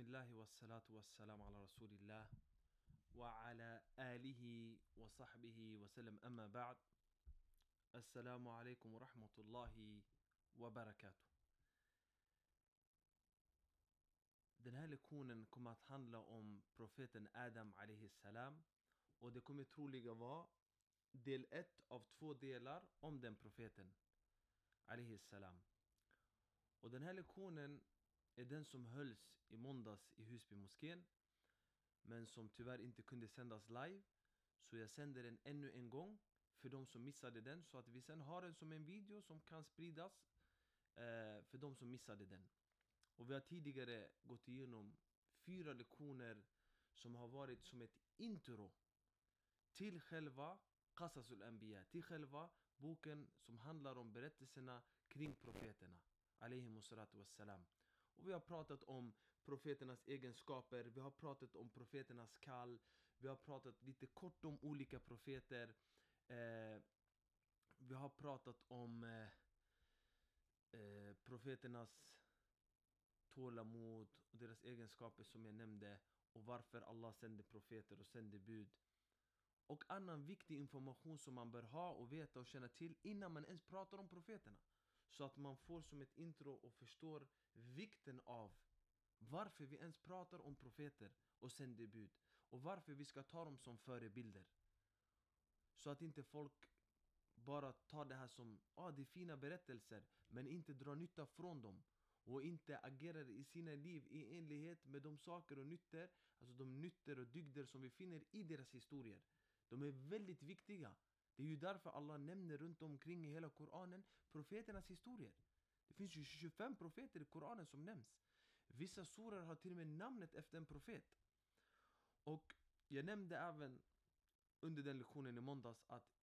الله والصلاة والسلام على رسول الله وعلى آله وصحبه وسلم أما بعد السلام عليكم ورحمة الله وبركاته Den här lektionen kommer att handla om profeten Adam alayhi salam och det kommer troligen vara del ett av två delar om den profeten alayhi salam. Och den här lektionen är den som hölls i måndags i Husbymoskén men som tyvärr inte kunde sändas live. Så jag sänder den ännu en gång för de som missade den så att vi sen har den som en video som kan spridas eh, för de som missade den. Och vi har tidigare gått igenom fyra lektioner som har varit som ett intro till själva Qasasul Anbiya, till själva boken som handlar om berättelserna kring profeterna. Alayhi wassalam. Och vi har pratat om profeternas egenskaper, vi har pratat om profeternas kall, vi har pratat lite kort om olika profeter. Eh, vi har pratat om eh, eh, profeternas tålamod och deras egenskaper som jag nämnde och varför Allah sände profeter och sände bud. Och annan viktig information som man bör ha och veta och känna till innan man ens pratar om profeterna. Så att man får som ett intro och förstår vikten av varför vi ens pratar om profeter och sändebud. Och varför vi ska ta dem som förebilder. Så att inte folk bara tar det här som ah, det är fina berättelser men inte drar nytta från dem och inte agerar i sina liv i enlighet med de saker och nyttor, alltså de nyttor och dygder som vi finner i deras historier. De är väldigt viktiga. Det är ju därför Allah nämner runt omkring i hela Koranen profeternas historier. Det finns ju 25 profeter i Koranen som nämns. Vissa surer har till och med namnet efter en profet. Och jag nämnde även under den lektionen i måndags att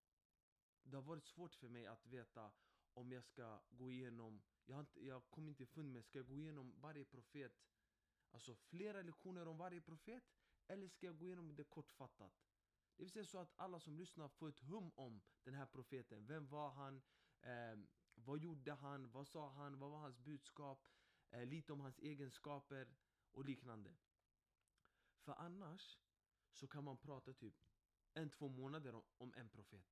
det har varit svårt för mig att veta om jag ska gå igenom, jag, har inte, jag kom inte ifrån mig, ska jag gå igenom varje profet, alltså flera lektioner om varje profet? Eller ska jag gå igenom det kortfattat? Det vill säga så att alla som lyssnar får ett hum om den här profeten. Vem var han? Eh, vad gjorde han? Vad sa han? Vad var hans budskap? Eh, lite om hans egenskaper och liknande. För annars så kan man prata typ en, två månader om, om en profet.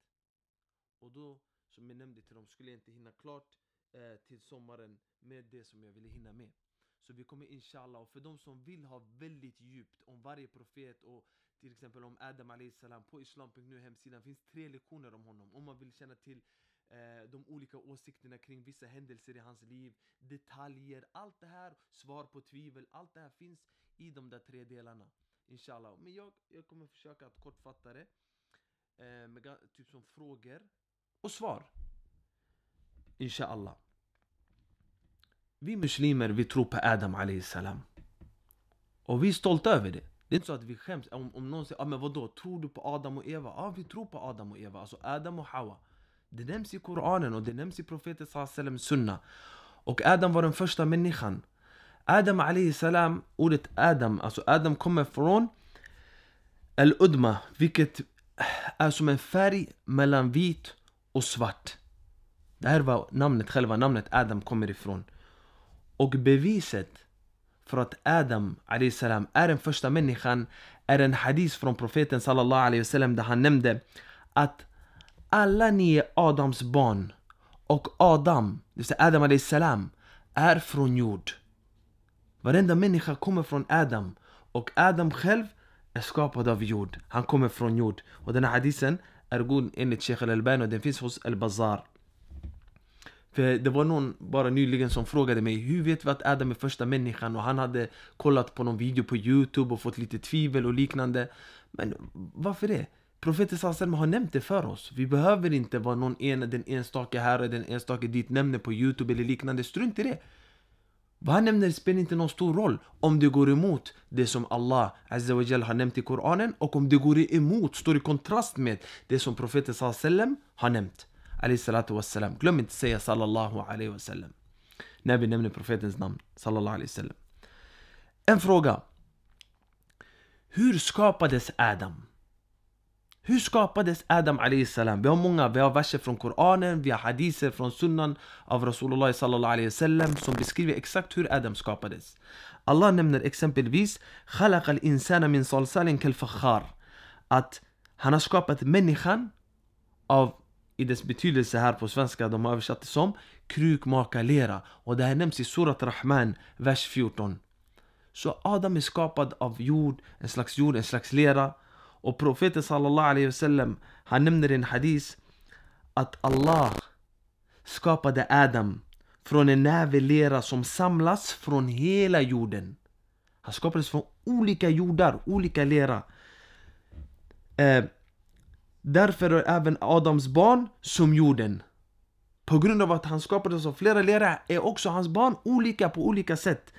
Och då, som jag nämnde till dem, skulle jag inte hinna klart eh, till sommaren med det som jag ville hinna med. Så vi kommer inshallah, och för de som vill ha väldigt djupt om varje profet och till exempel om Adam Ali salam på islam.nu hemsidan finns tre lektioner om honom. Om man vill känna till eh, de olika åsikterna kring vissa händelser i hans liv, detaljer, allt det här, svar på tvivel, allt det här finns i de där tre delarna. Inshallah. Men jag, jag kommer försöka att kortfatta det. Eh, med, typ som frågor och svar. Inshallah. Vi muslimer, vi tror på Adam Ali salam. Och vi är stolta över det. Det är inte så att vi skäms om, om någon säger ah, men vadå, tror du på Adam och Eva? Ja, ah, vi tror på Adam och Eva, alltså Adam och Hawa Det nämns i Koranen och det nämns i profeten Salam sunna Och Adam var den första människan Adam alayhi salam, ordet Adam, alltså Adam kommer från Al-Udma, vilket är som en färg mellan vit och svart Det här var namnet, själva namnet Adam kommer ifrån Och beviset för att Adam salam är den första människan är en hadis från profeten sallallahu alaihi wasallam där han nämnde att alla ni är Adams barn och Adam, det vill säga Adam salam är från jord. Varenda människa kommer från Adam och Adam själv är skapad av jord. Han kommer från jord. Och den här hadisen är god enligt Sheikh Al-Albani och den finns hos Al-Bazar. För det var någon bara nyligen som frågade mig hur vet vi att Adam är första människan och han hade kollat på någon video på Youtube och fått lite tvivel och liknande. Men varför det? Profeten Salsam har nämnt det för oss. Vi behöver inte vara någon en, den enstaka här och den enstaka dit nämner på Youtube eller liknande. Strunt i det. Vad han nämner spelar inte någon stor roll om det går emot det som Allah Azzawajal har nämnt i Koranen och om det går emot, står i kontrast med det som profeten Sallallahu har nämnt alaihi salatu wassalam. Glöm inte säga sallallahu alaihi wasallam. När vi nämner profetens namn, sallallahu alaihi wasallam. En fråga. Hur skapades Adam? Hur skapades Adam alaihi salam? Vi har många, vi har verser från Koranen, vi har hadiser från sunnan av Rasulullah sallallahu alaihi wasallam som beskriver exakt hur Adam skapades. Allah nämner exempelvis خلق الإنسان min salsalin kalfakhar att han har skapat människan av i dess betydelse här på svenska, de har översatt det som krukmakarlera. Och det här nämns i Surat Rahman, vers 14. Så Adam är skapad av jord, en slags jord, en slags lera. Och profeten sallallahu alaihi wasallam, han nämner i en hadis att Allah skapade Adam från en näve lera som samlas från hela jorden. Han skapades från olika jordar, olika lera. Eh, Därför är även Adams barn som jorden. På grund av att han skapades av flera lera är också hans barn olika på olika sätt.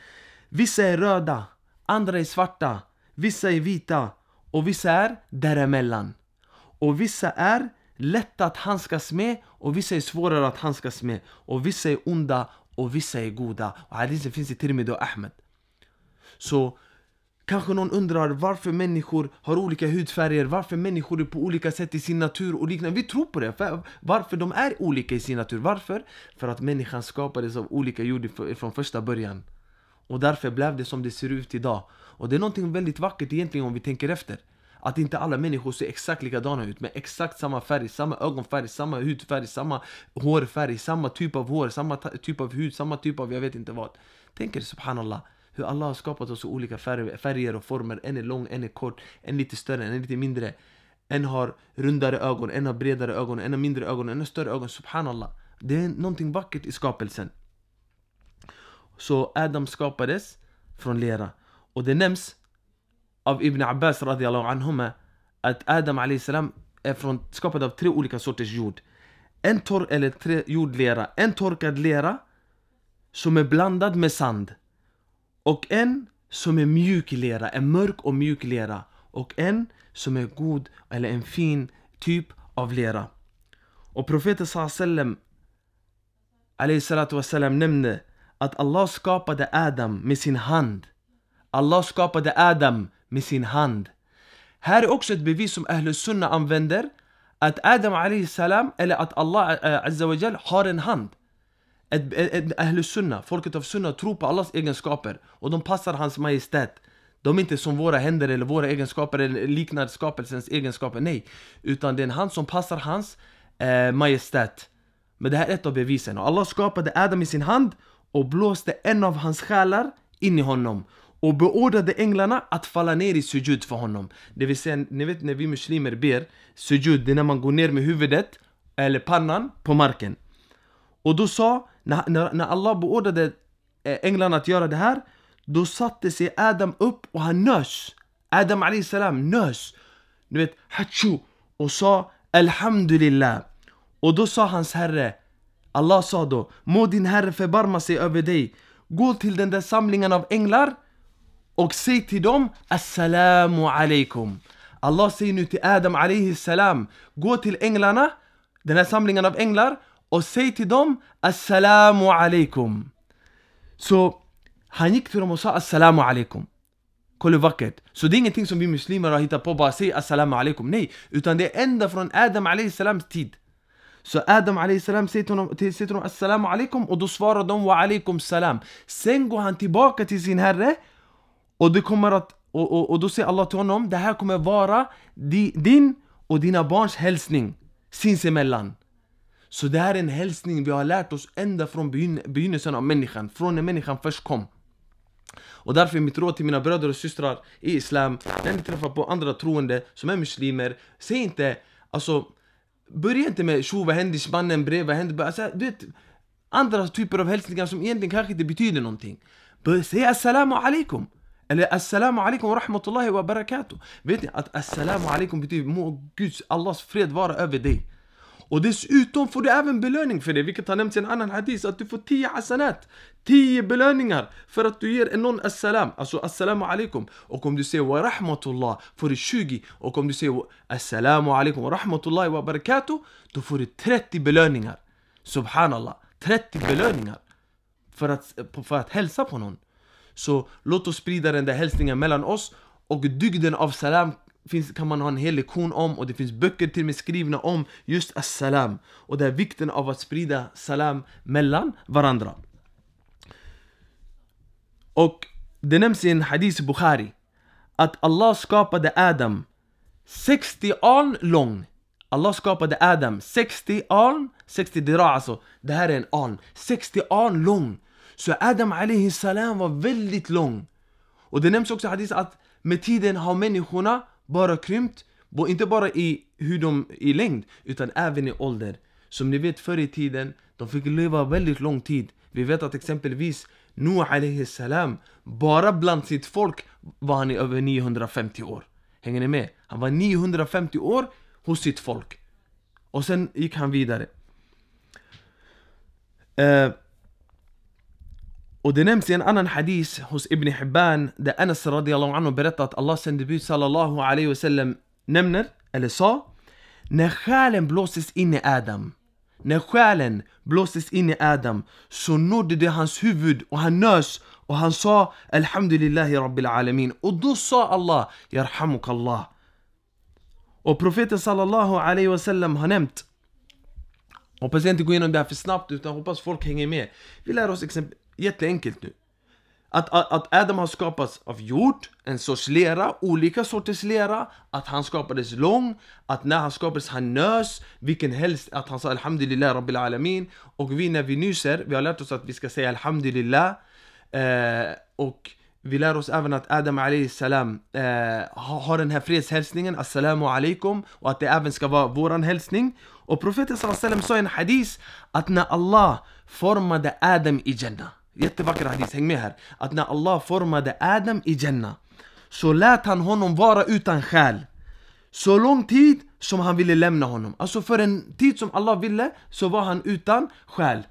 Vissa är röda, andra är svarta, vissa är vita och vissa är däremellan. Och vissa är lätta att handskas med och vissa är svårare att handskas med. Och vissa är onda och vissa är goda. Och hadisen finns i till och med då Ahmed. Så Kanske någon undrar varför människor har olika hudfärger, varför människor är på olika sätt i sin natur och liknande. Vi tror på det. varför de är olika i sin natur. Varför? För att människan skapades av olika jord från första början. Och därför blev det som det ser ut idag. Och det är någonting väldigt vackert egentligen om vi tänker efter. Att inte alla människor ser exakt likadana ut med exakt samma färg, samma ögonfärg, samma hudfärg, samma hårfärg, samma typ av hår, samma typ av hud, samma typ av jag vet inte vad. Tänk er subhanallah hur Allah har skapat oss i olika färger och former. En är lång, en är kort, en lite större, en är lite mindre. En har rundare ögon, en har bredare ögon, en har mindre ögon, en har större ögon. Subhanallah. Det är någonting vackert i skapelsen. Så Adam skapades från lera. Och det nämns av Ibn Abbas radiallahu anhuma att Adam salam är från, skapad av tre olika sorters jord. En torr eller tre jordlera, en torkad lera som är blandad med sand. Och en som är mjuk lera, en mörk och mjuk lera. Och en som är god eller en fin typ av lera. Och profeten sallam nämnde att Allah skapade Adam med sin hand. Allah skapade Adam med sin hand. Här är också ett bevis som Ahlus Sunna använder. Att Adam salam eller att Allah äh, har en hand. Ett, ett, ett Sunna, folket av Sunna, tror på Allahs egenskaper och de passar hans majestät. De är inte som våra händer eller våra egenskaper eller liknar skapelsens egenskaper, nej. Utan det är en hand som passar hans eh, majestät. Men det här är ett av bevisen. Och Allah skapade Adam i sin hand och blåste en av hans själar in i honom och beordrade änglarna att falla ner i sujud för honom. Det vill säga, ni vet när vi muslimer ber, sujud det är när man går ner med huvudet eller pannan på marken. Och då sa när, när, när Allah beordrade eh, änglarna att göra det här, då satte sig Adam upp och han nös. Adam Ali salam nös. Ni vet, hachu! Och sa Alhamdulillah. Och då sa hans herre, Allah sa då, må din herre förbarma sig över dig. Gå till den där samlingen av änglar och säg till dem Assalamu alaikum. Allah säger nu till Adam alaihi salam, gå till änglarna, den här samlingen av änglar och säg till dem Assalamu alaikum. Så han gick till dem och sa Assalamu alaikum. Kolla hur vackert. Så det är ingenting som vi muslimer har hittat på, bara säg Assalamu alaikum. Nej, utan det är ända från Adam alaihissalams tid. Så Adam alaihissalam säger till honom, till, säger till honom Assalamu alaikum och då svarar de Wa alaikum salam. Sen går han tillbaka till sin herre och, det kommer att, och, och, och då säger Allah till honom Det här kommer vara din och dina barns hälsning sinsemellan. Så det här är en hälsning vi har lärt oss ända från begynnelsen av människan, från när människan först kom. Och därför är mitt råd till mina bröder och systrar i Islam, när ni träffar på andra troende som är muslimer, säg inte alltså Börja inte med tjo vad händer i spannen bredvid, vad hände alltså, du vet, Andra typer av hälsningar som egentligen kanske inte betyder någonting. Börja säga assalamu alaikum. Eller assalamu alaikum wa rahmatullahi wa barakatuh. Vet ni att assalamu alaikum betyder må Guds, Allahs fred vara över dig. Och dessutom får du även belöning för det, vilket har nämnts i en annan hadis, att du får 10 asanat! 10 belöningar för att du ger någon assalam, alltså assalamu alaikum. Och om du säger wa rahmatullah får du 20. Och om du säger assalamu alaikum wa rahmatullahi wa barakatuh, då får du 30 belöningar. Subhanallah, 30 belöningar. För att, för att hälsa på någon. Så låt oss sprida den där hälsningen mellan oss och dygden av salam finns, kan man ha en hel lektion om och det finns böcker till och med skrivna om just as-salam och är vikten av att sprida salam mellan varandra. Och det nämns i en hadith i Bukhari att Allah skapade Adam 60 aln lång. Allah skapade Adam 60 aln, 60 dira alltså. Det här är en aln. 60 aln lång. Så Adam alaihi salam var väldigt lång. Och det nämns också i hadith att med tiden har människorna bara krympt, inte bara i hur de i längd, utan även i ålder. Som ni vet förr i tiden, de fick leva väldigt lång tid. Vi vet att exempelvis Nuh alaihi salam, bara bland sitt folk var han i över 950 år. Hänger ni med? Han var 950 år hos sitt folk. Och sen gick han vidare. Uh, och det nämns i en annan hadis hos Ibn Hibban där Anas radiallahu anhu berättar att Allahs sändebud sallallahu alaihi wasallam nämner, eller sa När själen blåses in i Adam När själen blåses in i Adam så nådde det hans huvud och han nös och han sa Alhamdulillahi Rabbil Alamin och då sa Allah Yarhamuk Allah Och profeten sallallahu alaihi wasallam har nämnt Hoppas jag inte går igenom det här för snabbt utan hoppas folk hänger med Vi lär oss exempel Jätteenkelt nu. Att, att, att Adam har skapats av jord, en sorts lera, olika sorters lera. Att han skapades lång, att när han skapades han nös. Vilken helst, att han sa Alhamdulillah Rabbil Alamin. Och vi när vi nyser, vi har lärt oss att vi ska säga Alhamdulillah. Eh, och vi lär oss även att Adam salam eh, har den här fredshälsningen, Assalamu alaikum, och att det även ska vara våran hälsning. Och profeten sa i en hadith att när Allah formade Adam i Jannah Jättevacker hadith, häng med här. Att när Allah formade Adam i Jannah så lät han honom vara utan själ. Så lång tid som han ville lämna honom. Alltså för en tid som Allah ville så var han utan själ.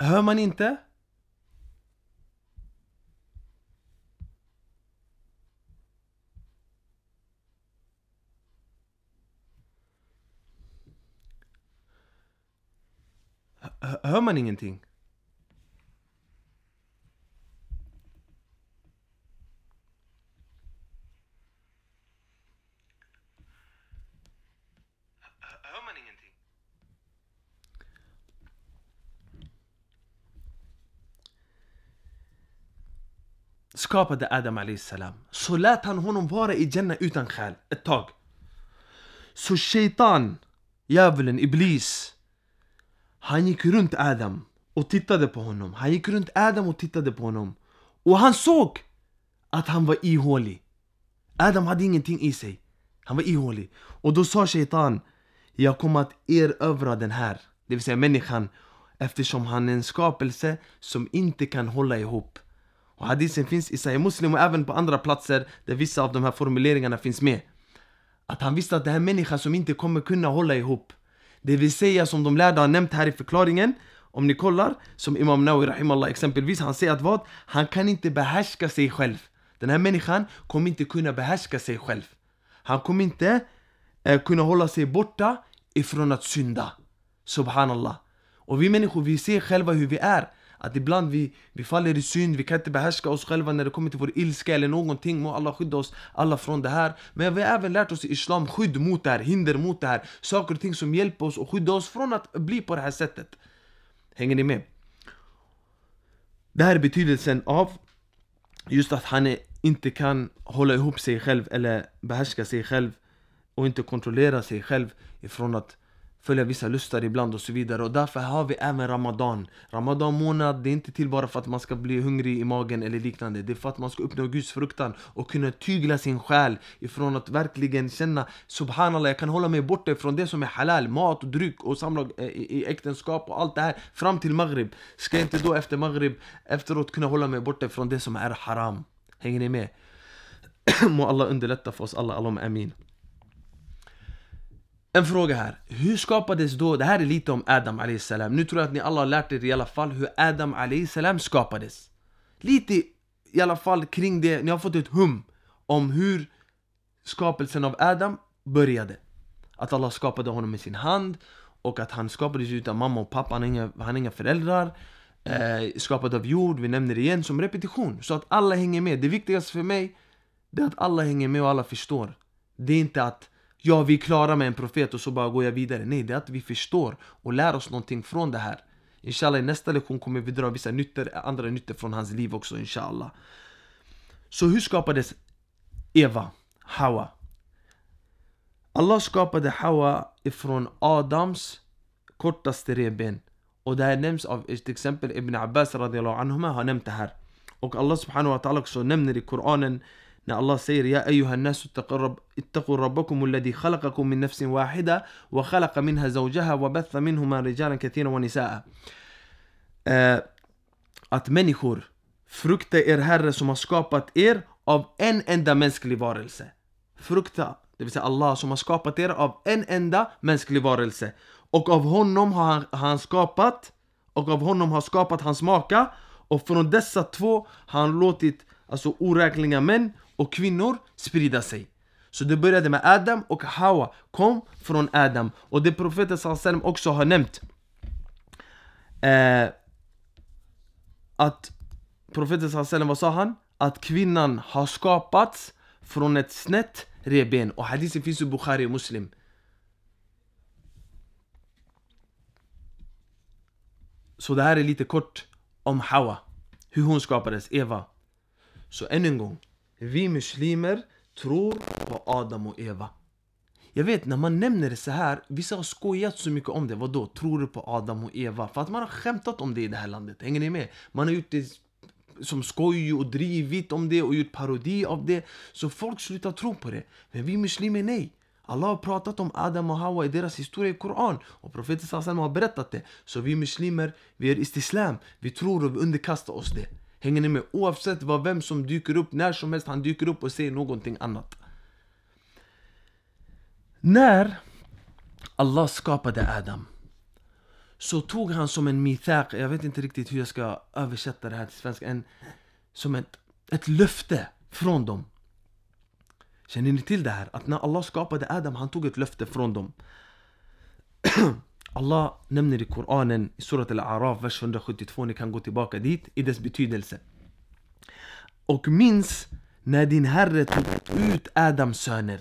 Hör man inte? Hör man ingenting? skapade Adam alayhi salam så lät han honom vara i Jannah utan själ ett tag. Så shaitan, djävulen, iblis, han gick runt Adam och tittade på honom. Han gick runt Adam och tittade på honom. Och han såg att han var ihålig. Adam hade ingenting i sig. Han var ihålig. Och då sa shaitan, jag kommer att erövra den här, det vill säga människan, eftersom han är en skapelse som inte kan hålla ihop. Och hadisen finns i Sahih Muslim och även på andra platser där vissa av de här formuleringarna finns med. Att han visste att det här är en människa som inte kommer kunna hålla ihop. Det vill säga som de lärde har nämnt här i förklaringen, om ni kollar, som Imam Nawawi Rahimallah exempelvis, han säger att vad? Han kan inte behärska sig själv. Den här människan kommer inte kunna behärska sig själv. Han kommer inte eh, kunna hålla sig borta ifrån att synda. Subhanallah. Och vi människor, vi ser själva hur vi är. Att ibland vi, vi faller i synd, vi kan inte behärska oss själva när det kommer till vår ilska eller någonting. Må Allah skydda oss alla från det här. Men vi har även lärt oss i Islam skydd mot det här, hinder mot det här. Saker och ting som hjälper oss och skyddar oss från att bli på det här sättet. Hänger ni med? Det här är betydelsen av just att han inte kan hålla ihop sig själv eller behärska sig själv och inte kontrollera sig själv ifrån att följa vissa lustar ibland och så vidare. Och därför har vi även Ramadan. Ramadan månad, det är inte till bara för att man ska bli hungrig i magen eller liknande. Det är för att man ska uppnå Guds fruktan och kunna tygla sin själ ifrån att verkligen känna Subhanallah, jag kan hålla mig borta ifrån det som är halal, mat och dryck och samlag eh, i äktenskap och allt det här fram till Maghrib. Ska jag inte då efter Maghrib efteråt kunna hålla mig borta ifrån det som är haram? Hänger ni med? Må Allah underlätta för oss alla, Allahumma amin. En fråga här, hur skapades då, det här är lite om Adam salam. Nu tror jag att ni alla har lärt er i alla fall hur Adam salam skapades Lite i alla fall kring det, ni har fått ett hum om hur skapelsen av Adam började Att Allah skapade honom med sin hand och att han skapades utan mamma och pappa, han har inga, han har inga föräldrar eh, Skapad av jord, vi nämner det igen som repetition så att alla hänger med Det viktigaste för mig, det är att alla hänger med och alla förstår Det är inte att ja vi är klara med en profet och så bara går jag vidare. Nej, det är att vi förstår och lär oss någonting från det här. Inshallah, i nästa lektion kommer vi dra vissa nyttor, andra nyttor från hans liv också inshallah. Så hur skapades Eva, Hawa? Allah skapade Hawa ifrån Adams kortaste revben. Och det här nämns av till exempel Ibn Abbas radiallahu anhuma har nämnt det här. Och Allah subhanahu wa ta'ala också nämner i Koranen när Allah säger Ja ayuha ittaqu rabbakum alladhi khalaqakum min nafsin wahida wa khalaqa minha zawjaha wa batha minhuma rijalan kathira wa nisaa eh, Att människor frukta er Herre som har skapat er av en enda mänsklig varelse Frukta, det vill säga Allah som har skapat er av en enda mänsklig varelse och av honom har han skapat och av honom har skapat hans maka och från dessa två har han låtit alltså oräkneliga män och kvinnor sprida sig. Så det började med Adam och Hawa kom från Adam. Och det profeten sallam också har nämnt. Eh, att profeten sallam, vad sa han? Att kvinnan har skapats från ett snett revben. Och hadisen finns i Bukhari och Muslim. Så det här är lite kort om Hawa. Hur hon skapades, Eva. Så än en gång vi muslimer tror på Adam och Eva. Jag vet när man nämner det så här, vissa har skojat så mycket om det. Vadå, tror du på Adam och Eva? För att man har skämtat om det i det här landet. Hänger ni med? Man har gjort det som skoj och drivit om det och gjort parodi av det. Så folk slutar tro på det. Men vi muslimer, nej. Allah har pratat om Adam och Hawa i deras historia i Koran och profeten har berättat det. Så vi muslimer, vi är islam. Vi tror och vi underkastar oss det. Hänger ni med? Oavsett vad vem som dyker upp, när som helst han dyker upp och säger någonting annat. När Allah skapade Adam så tog han som en mithaq, jag vet inte riktigt hur jag ska översätta det här till svenska, en, som ett, ett löfte från dem. Känner ni till det här? Att när Allah skapade Adam, han tog ett löfte från dem. Allah nämner i Koranen i Surat al-Araf vers 172, ni kan gå tillbaka dit, i dess betydelse. Och minns när din herre tog ut Adams söner,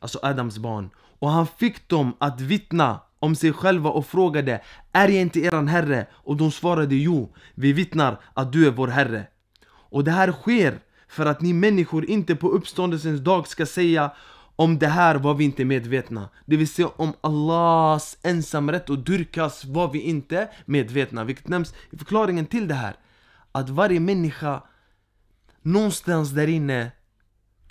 alltså Adams barn, och han fick dem att vittna om sig själva och frågade Är jag inte eran herre? Och de svarade Jo, vi vittnar att du är vår herre. Och det här sker för att ni människor inte på uppståndelsens dag ska säga om det här var vi inte medvetna. Det vill säga om Allahs ensamrätt och dyrkas var vi inte medvetna. Vilket nämns i förklaringen till det här. Att varje människa någonstans där inne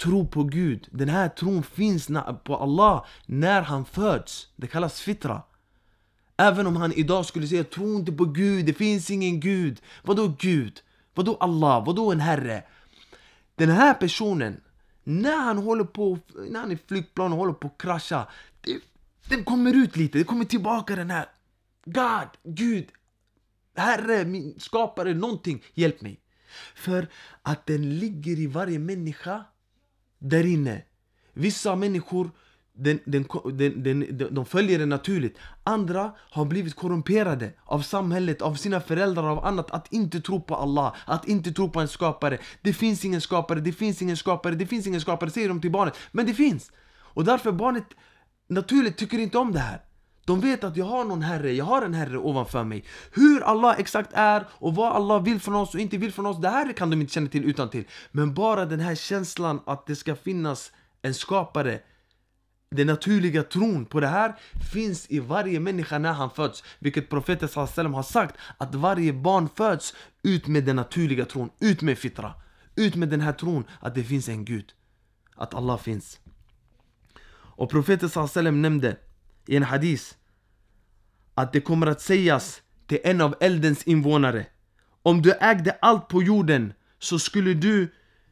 tror på Gud. Den här tron finns på Allah när han föds. Det kallas fitra. Även om han idag skulle säga tro inte på Gud, det finns ingen Gud. Vadå Gud? Vadå Allah? Vadå en herre? Den här personen när han håller på, när han är i flygplan och håller på att krascha, det, den kommer ut lite, det kommer tillbaka den här God, Gud, Herre, min skapare, någonting, hjälp mig. För att den ligger i varje människa där inne. Vissa människor den, den, den, den, de följer det naturligt. Andra har blivit korrumperade av samhället, av sina föräldrar, av annat. Att inte tro på Allah, att inte tro på en skapare. Det finns ingen skapare, det finns ingen skapare, det finns ingen skapare, säger de till barnet. Men det finns! Och därför barnet naturligt tycker inte om det här. De vet att jag har någon herre, jag har en herre ovanför mig. Hur Allah exakt är och vad Allah vill från oss och inte vill från oss, det här kan de inte känna till utan till. Men bara den här känslan att det ska finnas en skapare den naturliga tron på det här finns i varje människa när han föds. Vilket profeten sallam har sagt, att varje barn föds ut med den naturliga tron, ut med fitra. Ut med den här tron att det finns en gud. Att Allah finns. Och profeten sallam nämnde i en hadis att det kommer att sägas till en av eldens invånare. Om du ägde allt på jorden så skulle du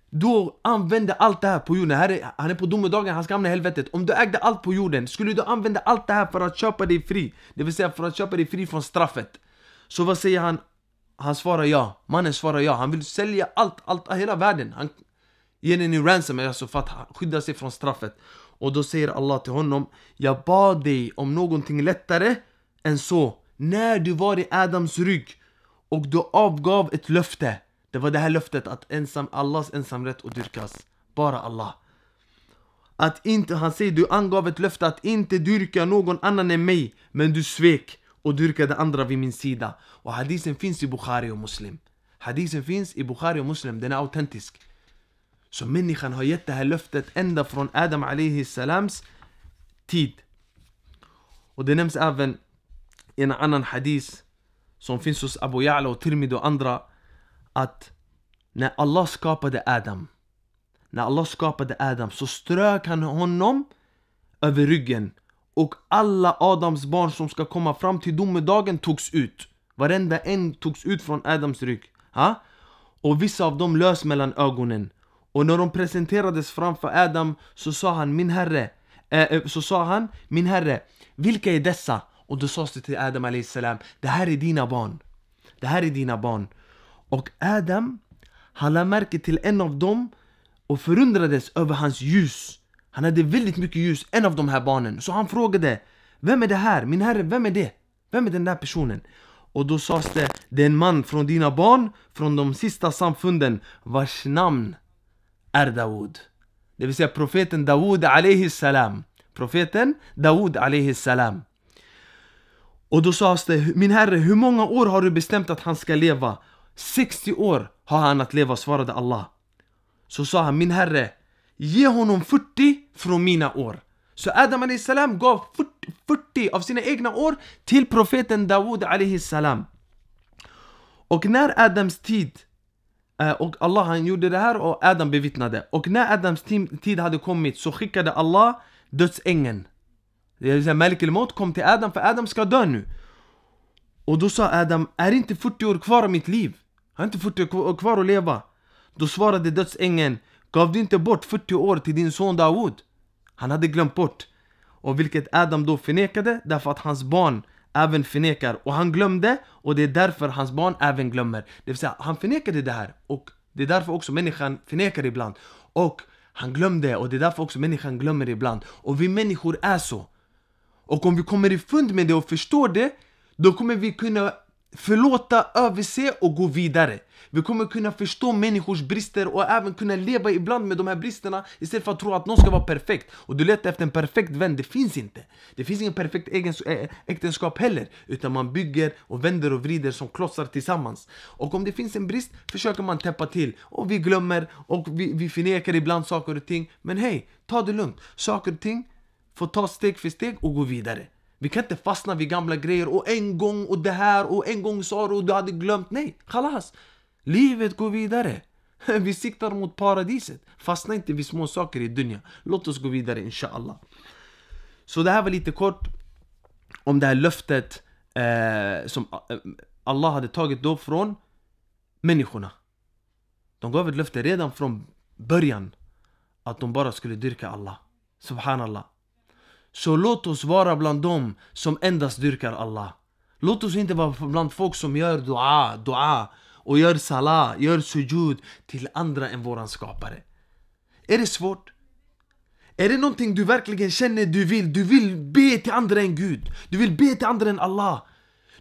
då använde allt det här på jorden, här är, han är på domedagen, han ska hamna i helvetet Om du ägde allt på jorden, skulle du använda allt det här för att köpa dig fri? Det vill säga för att köpa dig fri från straffet Så vad säger han? Han svarar ja, mannen svarar ja, han vill sälja allt, allt, hela världen han, Ger en i ransom, alltså för att skydda sig från straffet Och då säger Allah till honom Jag bad dig om någonting lättare än så När du var i Adams rygg och du avgav ett löfte det var det här löftet att ensam, Allahs ensamrätt och dyrkas. Bara Allah. Att inte, han säger du angav ett löfte att inte dyrka någon annan än mig. Men du svek och dyrkade andra vid min sida. Och hadisen finns i Bukhari och Muslim. Hadisen finns i Bukhari och Muslim, den är autentisk. Så människan har gett det här löftet ända från Adam alaihi salams tid. Och det nämns även i en annan hadis som finns hos Abu Ya'la och Tirmid och andra att när Allah skapade Adam när Allah skapade Adam så strök han honom över ryggen och alla Adams barn som ska komma fram till domedagen togs ut Varenda en togs ut från Adams rygg ha? Och vissa av dem lös mellan ögonen Och när de presenterades framför Adam så sa han min herre äh, Så sa han min herre Vilka är dessa? Och då sades det till Adam salam Det här är dina barn Det här är dina barn och Adam, han lade märke till en av dem och förundrades över hans ljus. Han hade väldigt mycket ljus, en av de här barnen. Så han frågade Vem är det här? Min herre, vem är det? Vem är den där personen? Och då sades det Det är en man från dina barn, från de sista samfunden vars namn är Dawood Det vill säga profeten Daoud alaihi salam. Profeten Daoud alaihi salam. Och då sades det Min herre, hur många år har du bestämt att han ska leva? 60 år har han att leva, svarade Allah. Så sa han, min herre, ge honom 40 från mina år. Så Adam salam gav 40 av sina egna år till profeten Dawud salam. Och när Adams tid, eh, och Allah han gjorde det här och Adam bevittnade. Och när Adams tid hade kommit så skickade Allah dödsängeln. Det vill säga Malik al-Maut kom till Adam för Adam ska dö nu. Och då sa Adam, är inte 40 år kvar av mitt liv? Han har inte 40 kvar att leva. Då svarade dödsängeln, gav du inte bort 40 år till din son Daoud? Han hade glömt bort. Och vilket Adam då förnekade därför att hans barn även förnekar. Och han glömde och det är därför hans barn även glömmer. Det vill säga, han förnekade det här och det är därför också människan förnekar ibland. Och han glömde och det är därför också människan glömmer ibland. Och vi människor är så. Och om vi kommer ifund med det och förstår det, då kommer vi kunna förlåta, överse och gå vidare. Vi kommer kunna förstå människors brister och även kunna leva ibland med de här bristerna istället för att tro att någon ska vara perfekt. Och du letar efter en perfekt vän, det finns inte. Det finns ingen perfekt eh, äktenskap heller. Utan man bygger och vänder och vrider som klossar tillsammans. Och om det finns en brist försöker man täppa till. Och vi glömmer och vi, vi förnekar ibland saker och ting. Men hej, ta det lugnt. Saker och ting får ta steg för steg och gå vidare. Vi kan inte fastna vid gamla grejer och en gång och det här och en gång sa du och du hade glömt. Nej, khalas! Livet går vidare. Vi siktar mot paradiset. Fastna inte vid små saker i dunja. Låt oss gå vidare inshallah. Så det här var lite kort om det här löftet eh, som eh, Allah hade tagit då från människorna. De gav ett löfte redan från början att de bara skulle dyrka Allah. Subhanallah. Så låt oss vara bland dem som endast dyrkar Allah. Låt oss inte vara bland folk som gör dua, dua och gör salah, gör sujud till andra än våran skapare. Är det svårt? Är det någonting du verkligen känner du vill? Du vill be till andra än Gud. Du vill be till andra än Allah.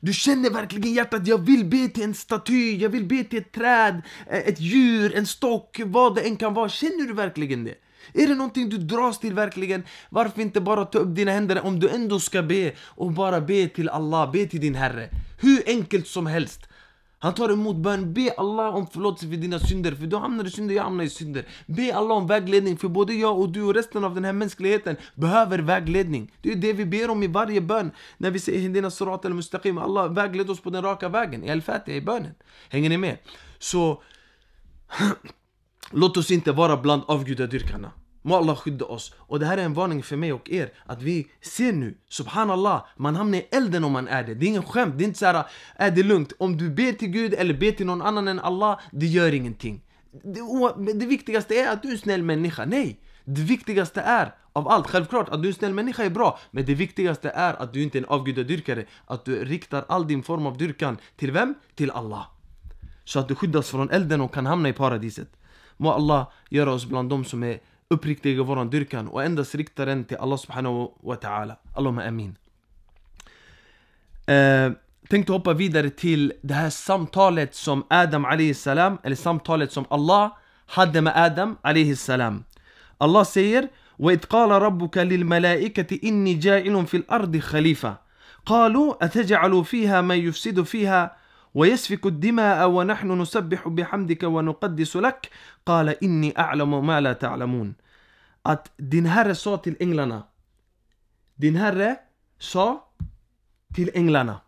Du känner verkligen hjärtat, jag vill be till en staty, jag vill be till ett träd, ett djur, en stock, vad det än kan vara. Känner du verkligen det? Är det någonting du dras till verkligen? Varför inte bara ta upp dina händer om du ändå ska be och bara be till Allah, be till din Herre. Hur enkelt som helst. Han tar emot bön, be Allah om förlåtelse för dina synder, för du hamnar i synder, jag hamnar i synder. Be Allah om vägledning, för både jag och du och resten av den här mänskligheten behöver vägledning. Det är det vi ber om i varje bön. När vi säger Hindina Surat al Mustaqim, Allah vägled oss på den raka vägen, i Al-Fatiha, i bönen. Hänger ni med? Så Låt oss inte vara bland avgudadyrkarna. Må Allah skydda oss. Och det här är en varning för mig och er. Att vi ser nu, subhanallah, man hamnar i elden om man är det. Det är ingen skämt. Det är inte såhär, äh, är det lugnt? Om du ber till Gud eller ber till någon annan än Allah, det gör ingenting. Det, det viktigaste är att du är en snäll människa. Nej! Det viktigaste är av allt, självklart att du är en snäll människa är bra Men det viktigaste är att du inte är en avgudadyrkare Att du riktar all din form av dyrkan till vem? Till Allah Så att du skyddas från elden och kan hamna i paradiset Må Allah göra oss bland dem som är uppriktiga i våran dyrkan och endast rikta den till Allah subhanahu wa ta'ala. Allahumma amin. Eh, tänkte hoppa videre til det her samtalet som Adam salam eller samtalet som Allah hadde med Adam salam. Allah säger وإذ قال ربك للملائكة إني جاعل في الأرض خليفة قالوا أتجعل فيها من يفسد فيها ويسفك الدماء ونحن نسبح بحمدك ونقدس لك قال إني أعلم ما لا تعلمون att din herre sa till änglarna Din herre sa till änglarna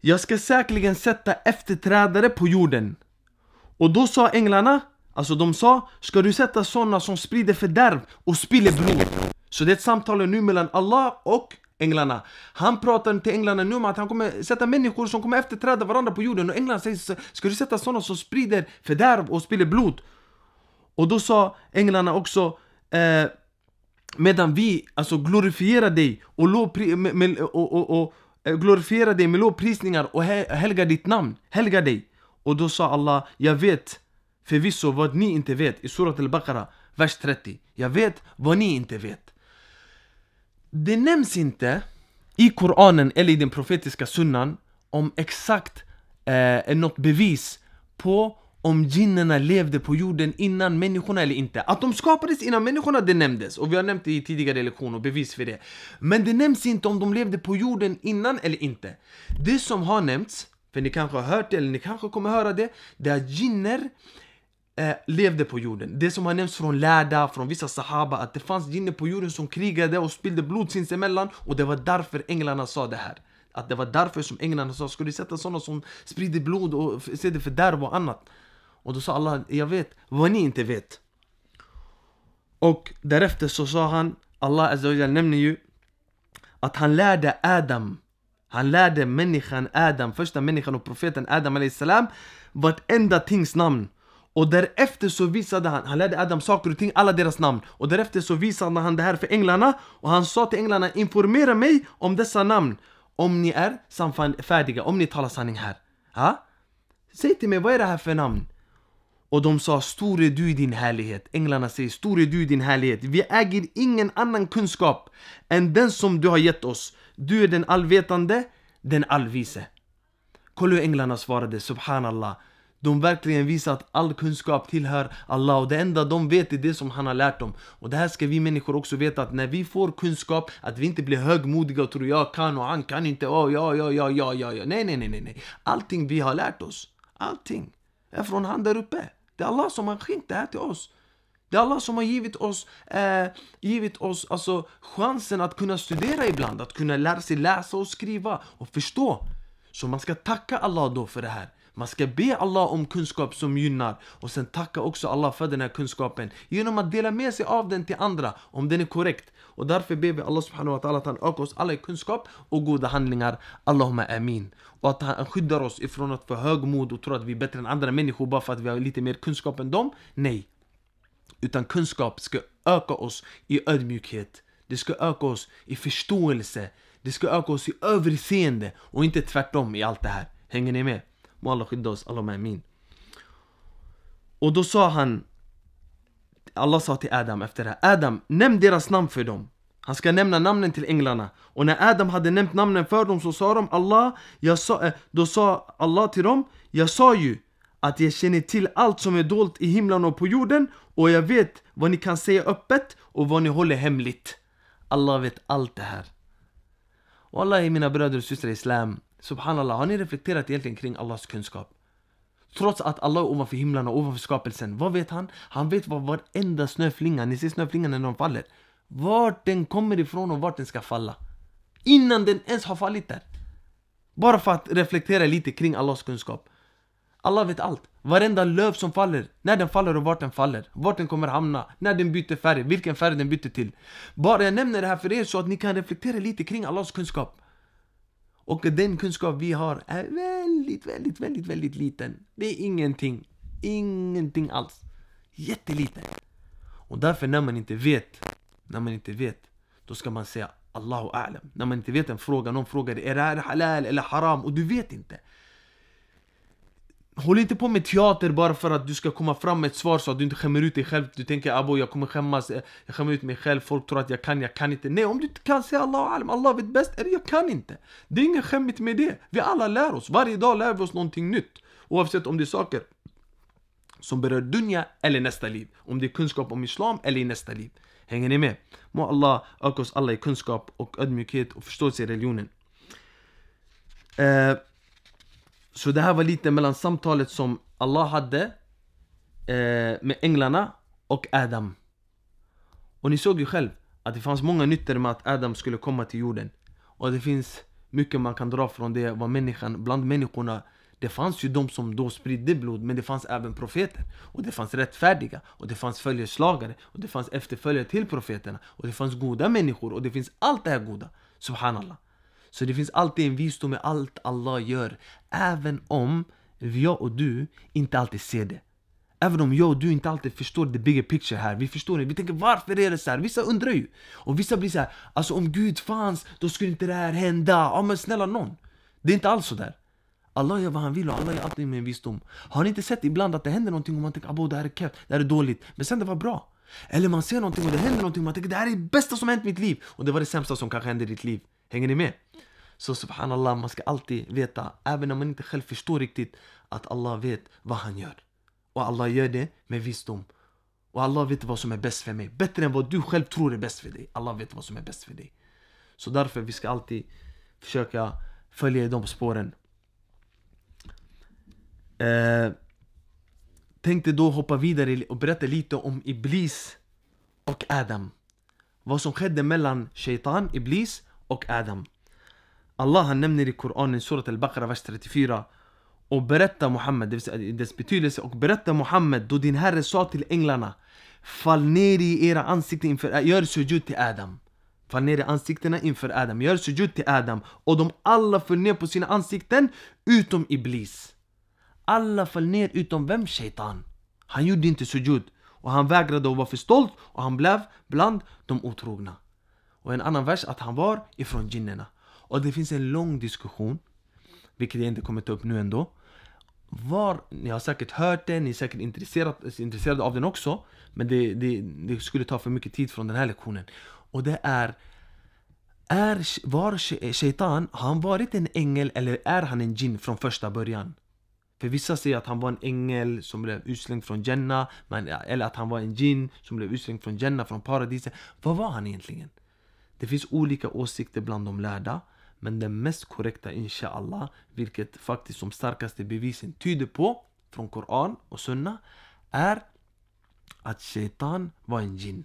Jag ska säkerligen sätta efterträdare på jorden Och då sa änglarna Alltså de sa, ska du sätta sådana som sprider fördärv och spiller blod? Så det är ett samtal nu mellan Allah och änglarna. Han pratar till änglarna nu om att han kommer sätta människor som kommer efterträda varandra på jorden och änglarna säger Ska du sätta sådana som sprider fördärv och spiller blod? Och då sa änglarna också eh, Medan vi alltså glorifierar dig och, lovpri- med, med, och, och, och, eh, glorifierar dig med lovprisningar och helgar ditt namn, helgar dig. Och då sa Allah, jag vet förvisso vad ni inte vet i Surat al-Baqarah, vers 30. Jag vet vad ni inte vet. Det nämns inte i Koranen eller i den profetiska sunnan om exakt eh, något bevis på om jinnerna levde på jorden innan människorna eller inte. Att de skapades innan människorna, det nämndes. Och vi har nämnt det i tidigare lektioner, bevis för det. Men det nämns inte om de levde på jorden innan eller inte. Det som har nämnts, för ni kanske har hört det eller ni kanske kommer höra det, det är att jinner Eh, levde på jorden. Det som har nämnts från lärda, från vissa sahaba, att det fanns jinne på jorden som krigade och spillde blod sinsemellan och det var därför änglarna sa det här. Att det var därför som änglarna sa, ska du sätta sådana som sprider blod och ser sätter fördärv och annat? Och då sa Allah, jag vet vad ni inte vet. Och därefter så sa han, Allah Azzawajal nämner ju att han lärde Adam, han lärde människan Adam, första människan och profeten Adam salam vartenda tings namn. Och därefter så visade han, han lärde Adam saker och ting, alla deras namn. Och därefter så visade han det här för änglarna och han sa till änglarna informera mig om dessa namn. Om ni är sannfärdiga, om ni talar sanning här. Ha? Säg till mig, vad är det här för namn? Och de sa store du din härlighet. Änglarna säger store du din härlighet. Vi äger ingen annan kunskap än den som du har gett oss. Du är den allvetande, den allvise. Kolla hur änglarna svarade, subhanallah de verkligen visar att all kunskap tillhör Allah och det enda de vet är det som han har lärt dem. Och det här ska vi människor också veta att när vi får kunskap, att vi inte blir högmodiga och tror jag kan och han kan inte, oh, ja, ja, ja, ja, ja, ja. Nej, nej, nej, nej, nej. Allting vi har lärt oss, allting är från han där uppe. Det är Allah som har skänkt det här till oss. Det är Allah som har givit oss, eh, givit oss alltså, chansen att kunna studera ibland, att kunna lära sig läsa och skriva och förstå. Så man ska tacka Allah då för det här. Man ska be Allah om kunskap som gynnar och sen tacka också Allah för den här kunskapen genom att dela med sig av den till andra om den är korrekt. Och därför ber vi Allah subhanahu wa ta'ala att han ökar oss alla i kunskap och goda handlingar. Allahumma amin. Och att han skyddar oss ifrån att få högmod och tro att vi är bättre än andra människor bara för att vi har lite mer kunskap än dem. Nej. Utan kunskap ska öka oss i ödmjukhet. Det ska öka oss i förståelse. Det ska öka oss i överseende och inte tvärtom i allt det här. Hänger ni med? Må Allah skydda oss, Allah amin Och då sa han Allah sa till Adam efter det här Adam, nämn deras namn för dem han ska nämna namnen till änglarna. Och när Adam hade nämnt namnen för dem så sa de Allah, jag sa, eh, då sa Allah till dem, jag sa ju att jag känner till allt som är dolt i himlen och på jorden och jag vet vad ni kan säga öppet och vad ni håller hemligt. Allah vet allt det här. Och alla mina bröder och systrar i Islam, Subhanallah, har ni reflekterat egentligen kring Allahs kunskap? Trots att Allah är ovanför himlen och ovanför skapelsen. Vad vet han? Han vet var varenda snöflinga, ni ser snöflingan när de faller. Vart den kommer ifrån och vart den ska falla. Innan den ens har fallit där. Bara för att reflektera lite kring Allahs kunskap. Allah vet allt. Varenda löv som faller, när den faller och vart den faller. Vart den kommer hamna, när den byter färg, vilken färg den byter till. Bara jag nämner det här för er så att ni kan reflektera lite kring Allahs kunskap. Och den kunskap vi har är väldigt, väldigt, väldigt, väldigt liten. Det är ingenting. Ingenting alls. Jätteliten. Och därför när man inte vet, när man inte vet, då ska man säga Allahu a'lam. När man inte vet en fråga, någon frågar dig, är det här halal eller haram? Och du vet inte. Håll inte på med teater bara för att du ska komma fram med ett svar så att du inte skämmer ut dig själv. Du tänker abo jag kommer skämmas, eh, jag skämmer ut mig själv, folk tror att jag kan, jag kan inte. Nej, om du inte kan säga Allah alim, Allah vet bäst, eller jag kan inte. Det är inget skämmigt med det. Vi alla lär oss, varje dag lär vi oss någonting nytt. Oavsett om det är saker som berör dunja eller nästa liv. Om det är kunskap om Islam eller i nästa liv. Hänger ni med? Må Allah öka oss alla i kunskap och ödmjukhet och förståelse i religionen. Eh, så det här var lite mellan samtalet som Allah hade eh, med änglarna och Adam. Och ni såg ju själv att det fanns många nyttor med att Adam skulle komma till jorden. Och det finns mycket man kan dra från det, vad människan, bland människorna det fanns ju de som då spridde blod men det fanns även profeter Och det fanns rättfärdiga och det fanns följeslagare och det fanns efterföljare till profeterna Och det fanns goda människor och det finns allt det här goda Subhanallah så det finns alltid en visdom i allt Allah gör. Även om jag och du inte alltid ser det. Även om jag och du inte alltid förstår the bigger picture här. Vi förstår inte. Vi tänker varför är det så här? Vissa undrar ju. Och vissa blir så här. Alltså om Gud fanns, då skulle inte det här hända. Ja men snälla någon. Det är inte alls så där. Allah gör vad han vill och Allah gör alltid med en visdom. Har ni inte sett ibland att det händer någonting och man tänker abow det här är kefft, det här är dåligt. Men sen det var bra. Eller man ser någonting och det händer någonting och man tänker det här är det bästa som hänt i mitt liv. Och det var det sämsta som kanske hände i ditt liv. Hänger ni med? Så subhanallah, man ska alltid veta, även om man inte själv förstår riktigt, att Allah vet vad han gör. Och Allah gör det med visdom. Och Allah vet vad som är bäst för mig. Bättre än vad du själv tror är bäst för dig. Allah vet vad som är bäst för dig. Så därför vi ska alltid försöka följa i de spåren. Eh, tänkte då hoppa vidare och berätta lite om Iblis och Adam. Vad som skedde mellan Shaitan, Iblis och Adam. Allah han nämner i Koranen, Surat al-Baqarah, vers 34 och berätta Muhammed, dess betydelse och berätta Muhammed då din herre sa till änglarna Fall ner i era ansikten inför äh, gör sujud till Adam Fall ner i ansiktena inför Adam, gör sujud till Adam och de alla föll ner på sina ansikten utom Iblis Alla föll ner utom vem? Shaitan Han gjorde inte sujud och han vägrade att vara för stolt och han blev bland de otrogna och en annan vers att han var ifrån jinnerna. Och det finns en lång diskussion, vilket jag inte kommer ta upp nu ändå. Var, ni har säkert hört den, ni är säkert intresserade av den också. Men det, det, det skulle ta för mycket tid från den här lektionen. Och det är är, var Shaitan, har han varit en ängel eller är han en jinn från första början? För vissa säger att han var en ängel som blev utslängd från Jannah, eller att han var en jinn som blev utslängd från jenna, från paradiset. Vad var han egentligen? Det finns olika åsikter bland de lärda. Men den mest korrekta inshallah, vilket faktiskt de starkaste bevisen tyder på från Koran och Sunna är att Shaitan var en jin.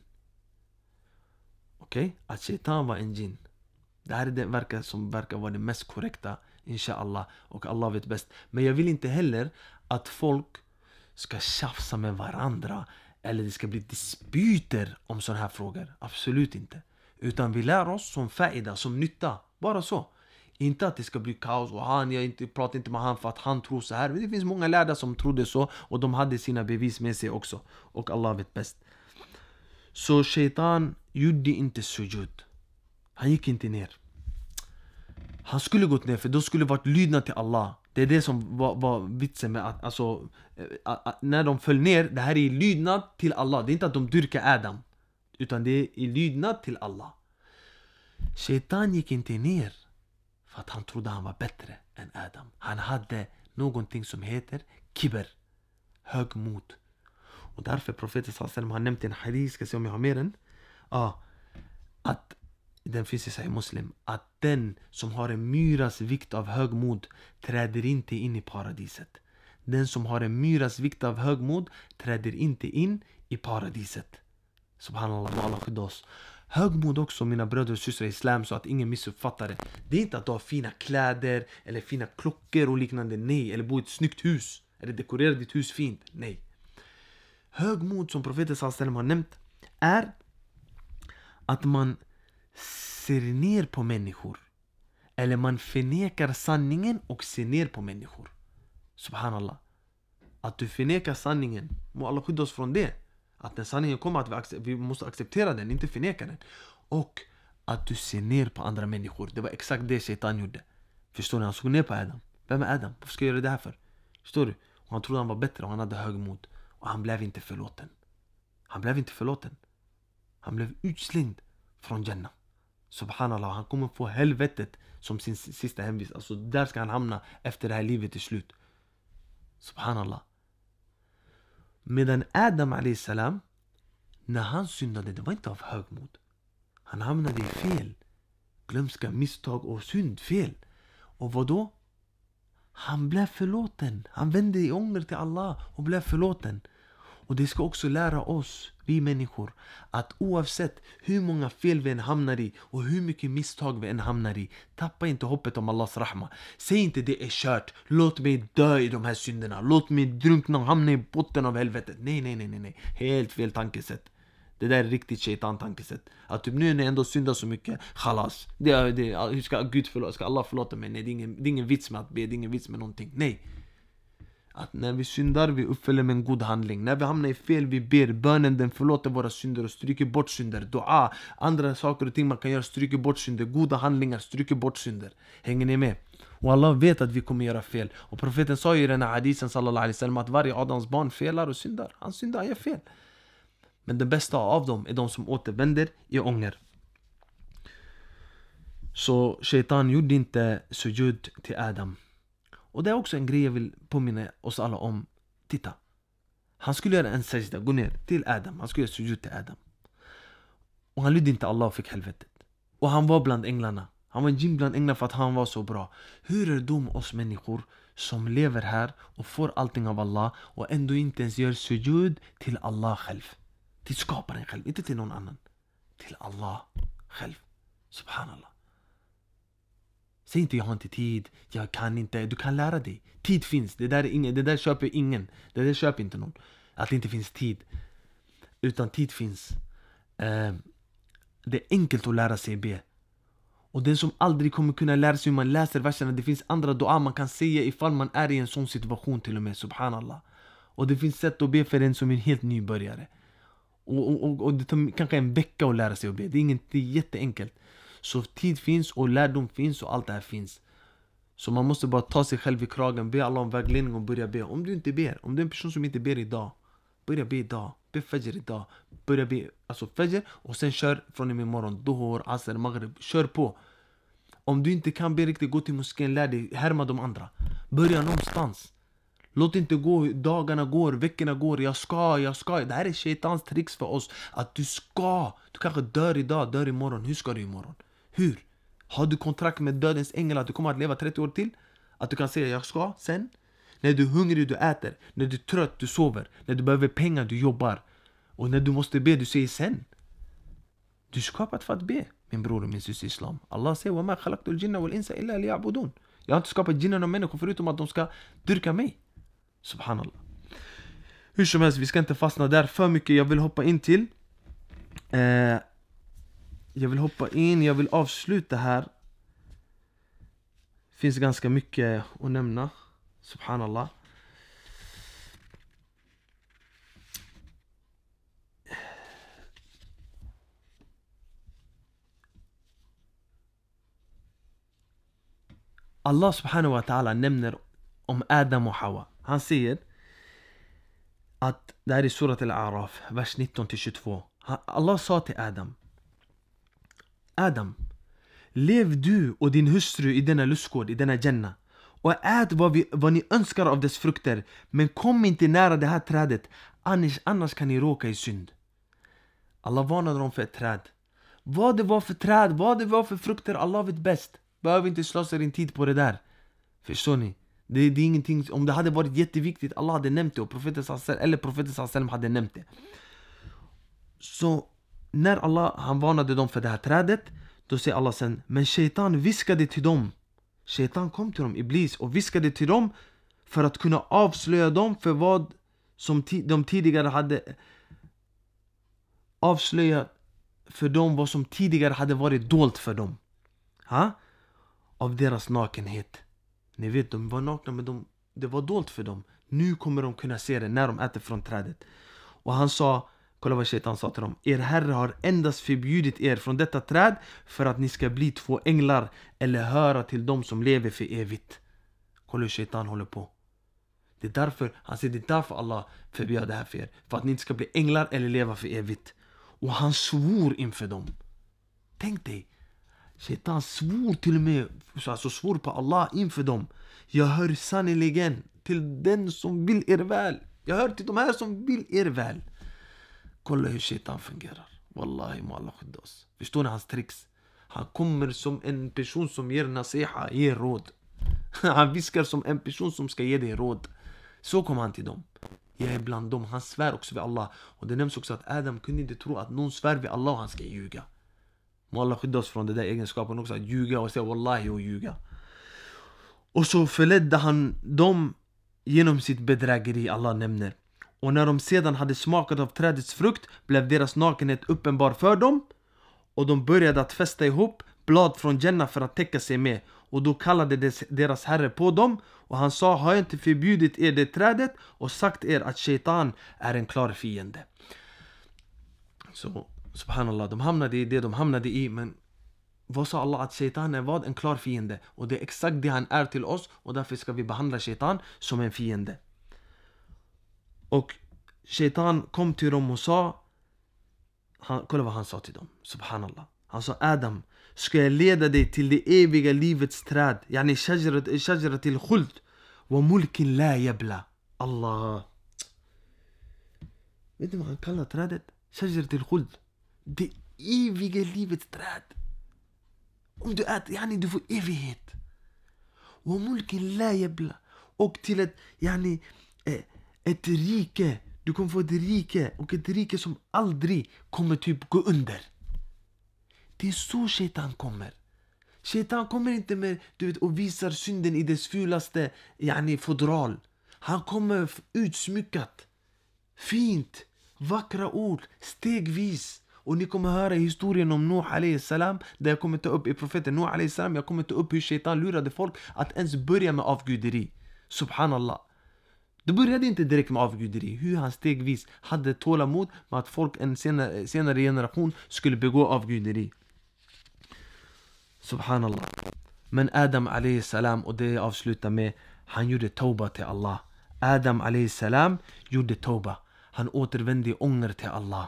Okej? Okay? Att Shaitan var en jin. Det här är det verkar som verkar vara det mest korrekta inshallah och Allah vet bäst. Men jag vill inte heller att folk ska tjafsa med varandra eller det ska bli dispyter om sådana här frågor. Absolut inte. Utan vi lär oss som faida, som nytta. Bara så. Inte att det ska bli kaos och han, jag inte, pratar inte med han för att han tror så här. Men det finns många lärda som trodde så och de hade sina bevis med sig också. Och Allah vet bäst. Så Shaitan gjorde inte sujud. Han gick inte ner. Han skulle gått ner för då skulle varit lydnad till Allah. Det är det som var, var vitsen med att, alltså, att, eh, att, när de föll ner, det här är lydnad till Allah. Det är inte att de dyrkar Adam. Utan det är i lydnad till Allah. Shaitan gick inte ner för att han trodde han var bättre än Adam. Han hade någonting som heter kiber, högmod. Och därför profeten sallam har nämnt en hadith, ska se om jag har med den. Ja, att den finns i Sahih Muslim. Att den som har en myras vikt av högmod träder inte in i paradiset. Den som har en myras vikt av högmod träder inte in i paradiset. Subhanallah, Allah skydda oss. Högmod också mina bröder och systrar i Islam så att ingen missuppfattar det. Det är inte att du har fina kläder eller fina klockor och liknande. Nej, eller bo i ett snyggt hus. Eller dekorera ditt hus fint. Nej. Högmod som profeten sallam har nämnt är att man ser ner på människor. Eller man förnekar sanningen och ser ner på människor. Subhanallah. Att du förnekar sanningen, må Allah skydda oss från det. Att när sanningen kommer, att vi, vi måste acceptera den, inte förneka den. Och att du ser ner på andra människor. Det var exakt det Shaitan gjorde. Förstår ni? Han såg ner på Adam. Vem är Adam? Varför ska jag göra det här för? Förstår du? Och han trodde han var bättre och han hade högmod. Och han blev inte förlåten. Han blev inte förlåten. Han blev utslängd från Jannah. Subhanallah, han kommer få helvetet som sin sista hemvist. Alltså där ska han hamna efter det här livet är slut. Subhanallah. Medan Adam salam när han syndade, det var inte av högmod. Han hamnade i fel. Glömska, misstag och synd, fel. Och vad då? Han blev förlåten. Han vände i ånger till Allah och blev förlåten. Och det ska också lära oss, vi människor, att oavsett hur många fel vi än hamnar i och hur mycket misstag vi än hamnar i, tappa inte hoppet om Allahs rahma. Säg inte det är kört, låt mig dö i de här synderna, låt mig drunkna och hamna i botten av helvetet. Nej, nej, nej, nej, nej. helt fel tankesätt. Det där är riktigt shaitan-tankesätt. Att typ nu när jag ändå syndar så mycket, khalas. Det, det, hur ska Gud förlåta? Ska Allah förlåta mig? Nej, det är, ingen, det är ingen vits med att be, det är ingen vits med någonting. Nej! Att när vi syndar, vi uppfyller med en god handling. När vi hamnar i fel, vi ber. Bönen den förlåter våra synder och stryker bort synder. Dua, andra saker och ting man kan göra stryker bort synder. Goda handlingar stryker bort synder. Hänger ni med? Och Allah vet att vi kommer göra fel. Och profeten sa ju i den här hadisen sallallahu alaihi wasallam att varje Adams barn felar och syndar. Han syndar, han gör fel. Men den bästa av dem är de som återvänder i ånger. Så Shaitan gjorde inte sujud till Adam. Och det är också en grej jag vill påminna oss alla om. Titta. Han skulle göra en sajda, gå ner till Adam. Han skulle göra sujud till Adam. Och han lydde inte Allah och fick helvetet. Och han var bland änglarna. Han var en jinn bland änglarna för att han var så bra. Hur är det med oss människor som lever här och får allting av Allah och ändå inte ens gör sujud till Allah själv? Till skaparen själv, inte till någon annan. Till Allah själv. Subhanallah. Säg inte jag har inte tid, jag kan inte. Du kan lära dig. Tid finns, det där, är ingen, det där köper ingen. Det där köper inte någon. Att det inte finns tid. Utan tid finns. Eh, det är enkelt att lära sig be. Och den som aldrig kommer kunna lära sig hur man läser verserna, det finns andra dua man kan säga ifall man är i en sån situation till och med, subhanallah. Och det finns sätt att be för en som är en helt nybörjare. Och, och, och, och det tar kanske en vecka att lära sig att be, det är, inget, det är jätteenkelt. Så tid finns och lärdom finns och allt det här finns. Så man måste bara ta sig själv i kragen, be Allah om vägledning och börja be. Om du inte ber, om du är en person som inte ber idag, börja be idag. Be Fajr idag. Börja be alltså Fajr och sen kör från och med imorgon. Duhur, Asr, Maghrib. Kör på. Om du inte kan be riktigt, gå till moskén, lär dig, härma de andra. Börja någonstans. Låt inte gå, dagarna går, veckorna går, jag ska, jag ska. Det här är shaitans tricks för oss. Att du ska. Du kanske dör idag, dör imorgon. Hur ska du imorgon? Hur? Har du kontrakt med dödens ängel att du kommer att leva 30 år till? Att du kan säga jag ska sen? När du är hungrig, du äter. När du är trött, du sover. När du behöver pengar, du jobbar. Och när du måste be, du säger sen. Du är skapad för att be, min bror och min syster Islam. Allah säger وَمَا خَلَقْتُ الْجِنَّ وَالْإِنسَ إِلَّا لِيَعْبُدُونَ Jag har inte skapat djinnen och människor förutom att de ska dyrka mig. Subhanallah. Hur som helst, vi ska inte fastna där för mycket. Jag vill hoppa in till eh, jag vill hoppa in, jag vill avsluta här. Det Finns ganska mycket att nämna. Subhanallah. Allah subhanahu wa ta'ala nämner om Adam och Hawa. Han säger att, det här är surat al-Araf, vers 19-22. Allah sa till Adam Adam, lev du och din hustru i denna lustgård, i denna jenna och ät vad, vi, vad ni önskar av dess frukter men kom inte nära det här trädet annars, annars kan ni råka i synd. Allah varnade dem för ett träd. Vad det var för träd, vad det var för frukter, Allah vet bäst. Behöver inte slösa din tid på det där. Förstår ni? Det, det är ingenting, om det hade varit jätteviktigt, Allah hade nämnt det och profeten eller profeten hade nämnt det. Så när Allah han varnade dem för det här trädet då säger Allah sen men Shaitan viskade till dem. Shaitan kom till dem, Iblis, och viskade till dem för att kunna avslöja dem för vad som de tidigare hade avslöjat för dem vad som tidigare hade varit dolt för dem. Ha? Av deras nakenhet. Ni vet, de var nakna men de, det var dolt för dem. Nu kommer de kunna se det när de äter från trädet. Och han sa Kolla vad Shaitan sa till dem. Er herre har endast förbjudit er från detta träd för att ni ska bli två änglar eller höra till dem som lever för evigt. Kolla hur Shaitan håller på. Det är därför, han säger det är därför Allah förbjöd det här för er. För att ni inte ska bli änglar eller leva för evigt. Och han svor inför dem. Tänk dig. Shaitan svor till och med, alltså svor på Allah inför dem. Jag hör sannerligen till den som vill er väl. Jag hör till de här som vill er väl. Kolla hur shaitan fungerar. Wallahi, må Allah skydda oss. Förstår ni hans tricks? Han kommer som en person som ger nasiha, ger råd. Han viskar som en person som ska ge dig råd. Så kom han till dem. Jag är bland dem. Han svär också vid Allah. Och det nämns också att Adam kunde inte tro att någon svär vid Allah och han ska ljuga. Må Allah skydda oss från den där egenskapen också, att ljuga och säga wallahi och ljuga. Och så förledde han dem genom sitt bedrägeri Allah nämner och när de sedan hade smakat av trädets frukt blev deras nakenhet uppenbar för dem och de började att fästa ihop blad från Jenna för att täcka sig med och då kallade deras herre på dem och han sa har jag inte förbjudit er det trädet och sagt er att shaitan är en klar fiende Så subhanallah, de hamnade i det de hamnade i men vad sa Allah att shaitan är vad? En klar fiende och det är exakt det han är till oss och därför ska vi behandla shaitan som en fiende och Shaitan kom till dem och sa han, Kolla vad han sa till dem, subhanallah Han sa Adam, ska jag leda dig till det eviga livets träd Yani shajra till khult Wa mulkin la yabla Allah Vet ni vad han kallar trädet? Shajra till khult Det eviga livets träd Om du äter, yani du får evighet Wa mulkin la yabla Och till ett, yani eh, ett rike. Du kommer få ett rike och ett rike som aldrig kommer typ gå under. Det är så shaitan kommer. Shaitan kommer inte med du vet, och visar synden i dess fulaste yani, fodral. Han kommer utsmyckat, fint, vackra ord, stegvis. Och ni kommer höra historien om Nuh salam där jag kommer ta upp i profeten Nuh salam. Jag kommer ta upp hur shaitan lurade folk att ens börja med avguderi. Subhanallah. Det började inte direkt med avguderi, hur han stegvis hade tålamod med att folk, en senare, senare generation, skulle begå avguderi. Subhanallah. Men Adam salam och det jag avslutar med, han gjorde tauba till Allah. Adam salam gjorde tauba. Han återvände i ånger till Allah.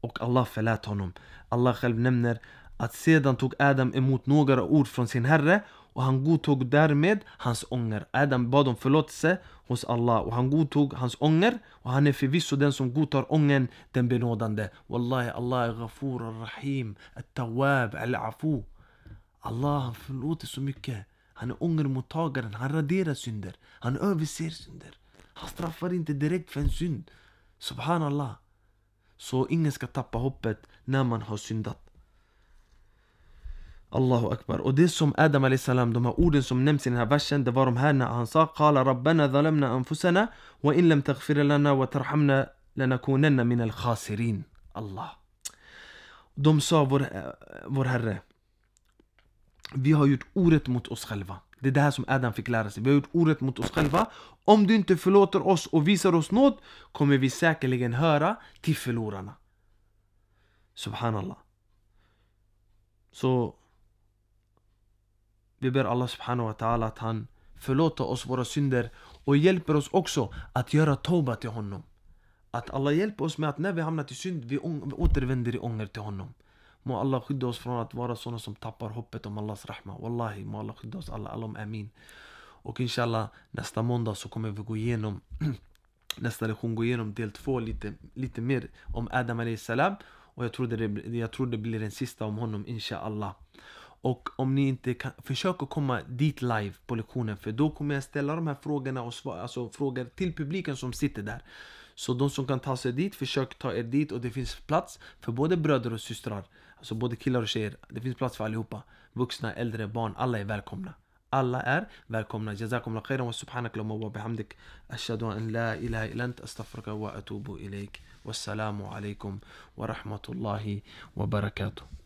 Och Allah förlät honom. Allah själv nämner att sedan tog Adam emot några ord från sin herre och han godtog därmed hans ånger. Adam bad om förlåtelse hos Allah och han godtog hans ånger och han är förvisso den som godtar ångern, den benådande. Wallahi, Allah är Ghafur al-Rahim, al-Tawab, al-Afu. Allah han förlåter så mycket. Han är ångermottagaren, han raderar synder. Han överser synder. Han straffar inte direkt för en synd. Subhanallah. Så ingen ska tappa hoppet när man har syndat. الله أكبر och det som Adam عليه السلام, de här orden som nämns i den här versen, det var de här när han sa قال ربنا ظلمنا أنفسنا وإن لم تغفر لنا وترحمنا لنكونن من الخاسرين Allah De sa vår, vår Herre Vi har gjort orätt mot oss själva Det är det här som Adam fick lära sig. Vi har gjort orätt mot oss själva. Om du inte förlåter oss och visar oss nåd kommer vi säkerligen höra till förlorarna. Subhanallah. Så Vi ber Allah subhanahu wa ta'ala att han förlåter oss våra synder och hjälper oss också att göra tauba till honom. Att Allah hjälper oss med att när vi hamnat i synd, vi återvänder i ånger till honom. Må Allah skydda oss från att vara sådana som tappar hoppet om Allahs rahma. Wallahi, må Allah skydda oss alla. Allom amin. Och inshallah, nästa måndag så kommer vi gå igenom nästa lektion gå igenom del två lite, lite mer om Adam salam. Och jag tror, det, jag tror det blir den sista om honom inshallah. Och om ni inte kan, försök att komma dit live på lektionen för då kommer jag ställa de här frågorna och svar, alltså frågor till publiken som sitter där. Så de som kan ta sig dit, försök ta er dit och det finns plats för både bröder och systrar. Alltså både killar och tjejer. Det finns plats för allihopa. Vuxna, äldre, barn. Alla är välkomna. Alla är välkomna. جزاكم الله خيرا وسبحانك اللهم وبحمدك أشهد أن لا إله إلا أنت أستغفرك وأتوب إليك والسلام عليكم ورحمة الله وبركاته